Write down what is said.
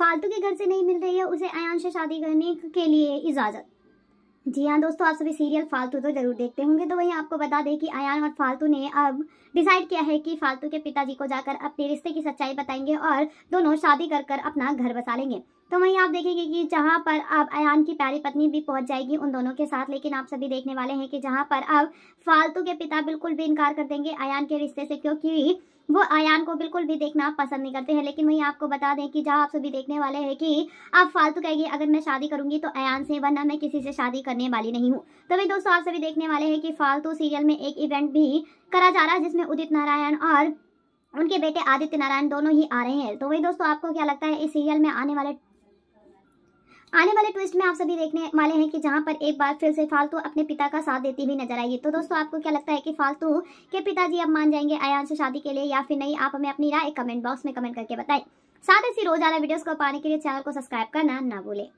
फालतू के घर से नहीं मिल रही है उसे अयान से शादी करने के लिए इजाज़त जी हाँ दोस्तों आप सभी सीरियल फालतू तो जरूर देखते होंगे तो वहीं आपको बता दें कि अयान और फालतू ने अब डिसाइड किया है कि फालतू के पिताजी को जाकर अपने रिश्ते की सच्चाई बताएंगे और दोनों शादी कर कर अपना घर बसा लेंगे तो वहीं आप देखेंगे कि जहाँ पर अब अयान की प्यारी पत्नी भी पहुँच जाएगी उन दोनों के साथ लेकिन आप सभी देखने वाले हैं कि जहाँ पर अब फालतू के पिता बिल्कुल भी इनकार कर देंगे अयान के रिश्ते से क्योंकि वो आयान को बिल्कुल भी देखना पसंद नहीं करते हैं लेकिन वही आपको बता दें कि जहाँ आप सभी देखने वाले हैं कि आप फालतू कहेंगे अगर मैं शादी करूंगी तो अयान से वरना मैं किसी से शादी करने वाली नहीं हूँ तो वही दोस्तों आप सभी देखने वाले हैं कि फालतू सीरियल में एक इवेंट भी करा जा रहा है जिसमें उदित नारायण और उनके बेटे आदित्य नारायण दोनों ही आ रहे हैं तो वही दोस्तों आपको क्या लगता है इस सीरियल में आने वाले आने वाले ट्विस्ट में आप सभी देखने वाले हैं कि जहां पर एक बार फिर से फालतू अपने पिता का साथ देती हुई नजर आएगी तो दोस्तों आपको क्या लगता है कि फालतू के पिताजी अब मान जाएंगे अयान से शादी के लिए या फिर नहीं आप हमें अपनी राय कमेंट बॉक्स में कमेंट करके बताएं साथ ही रोजाना वीडियोस को पाने के लिए चैनल को सब्सक्राइब करना ना भूलें